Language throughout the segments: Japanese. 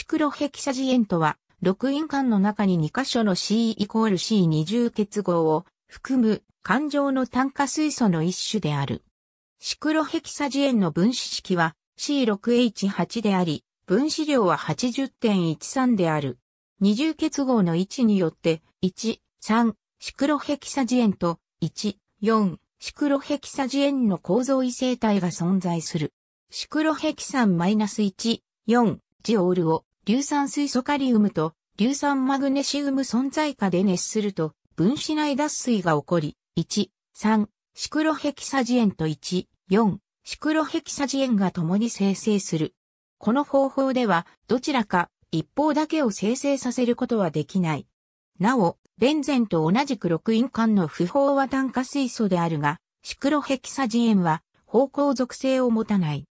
シクロヘキサジエンとは、6因間の中に2箇所の C イコール C20 結合を含む環状の炭化水素の一種である。シクロヘキサジエンの分子式は C6H8 であり、分子量は80.13である。二重結合の位置によって、1、3、シクロヘキサジエンと、1、4、シクロヘキサジエンの構造異性体が存在する。シクロヘキサン -1、4、ジオールを硫酸水素カリウムと硫酸マグネシウム存在下で熱すると分子内脱水が起こり、1、3、シクロヘキサジエンと1、4、シクロヘキサジエンが共に生成する。この方法では、どちらか一方だけを生成させることはできない。なお、ベンゼンと同じく6因間の不飽和炭化水素であるが、シクロヘキサジエンは方向属性を持たない。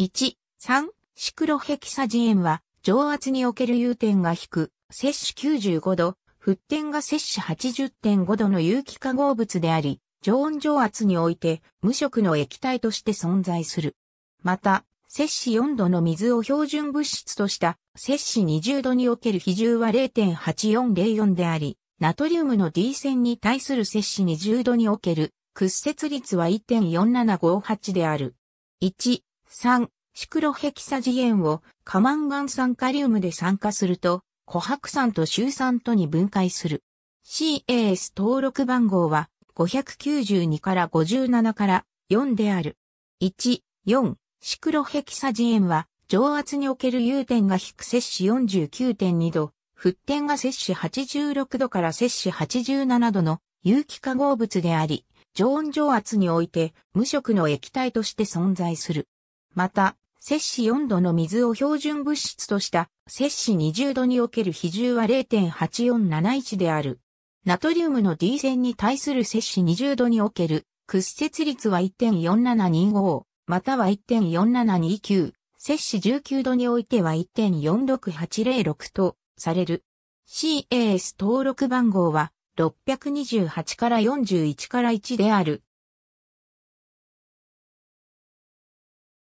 1、3、シクロヘキサジエンは上圧における融点が低、く、摂取95度、沸点が摂取80.5度の有機化合物であり、常温上圧において無色の液体として存在する。また、摂氏4度の水を標準物質とした摂氏20度における比重は0.8404であり、ナトリウムの D 線に対する摂氏20度における屈折率は1.4758である。1、3、シクロヘキサジエンをカマンガン酸カリウムで酸化すると、琥珀酸と臭酸とに分解する。CAS 登録番号は592から57から4である。1、4、シクロヘキサジエンは、上圧における融点が低く摂取49.2度、沸点が摂取86度から摂取87度の有機化合物であり、常温上圧において無色の液体として存在する。また、摂氏4度の水を標準物質とした摂氏20度における比重は0.8471である。ナトリウムの D 線に対する摂氏20度における屈折率は1.4725または1.4729、摂氏19度においては1.46806とされる。CAS 登録番号は628から41から1である。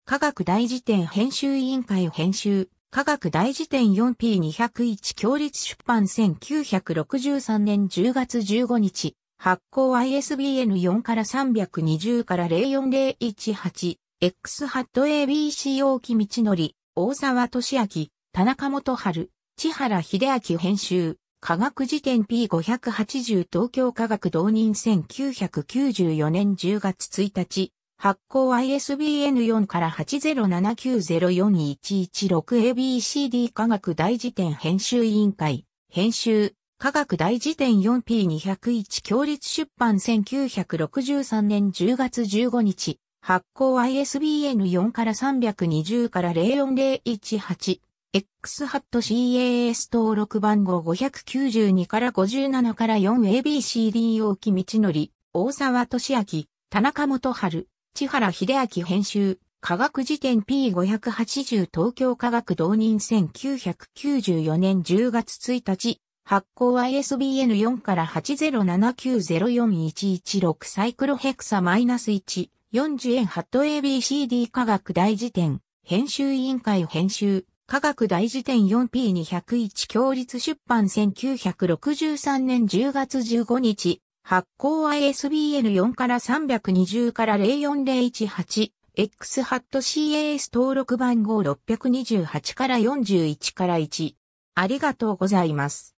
科学大辞典編集委員会編集、科学大辞典 4P201 強立出版1963年10月15日、発行 ISBN 4から320から04018、X ハット ABC 大木道のり、大沢俊明、田中元春、千原秀明編集、科学辞典 P580 東京科学導入1994年10月1日、発行 ISBN4 から8 0 7 9 0 4 1 1 6 a b c d 科学大辞典編集委員会、編集、科学大辞典 4P201 強立出版1963年10月15日、発行 ISBN4 から320から04018、X ハット CAS 登録番号592から57から 4ABCD 大木道則、大沢俊明、田中元春、千原秀明編集、科学辞典 P580 東京科学導任1994年10月1日、発行 ISBN4 から8 0 7 9 0 4 1 1 6サイクロヘクサ -1、40円ハット ABCD 科学大辞典、編集委員会編集、科学大辞典 4P201 共立出版1963年10月15日、発行 ISBN4 から320から04018。X ハット CAS 登録番号628から41から1。ありがとうございます。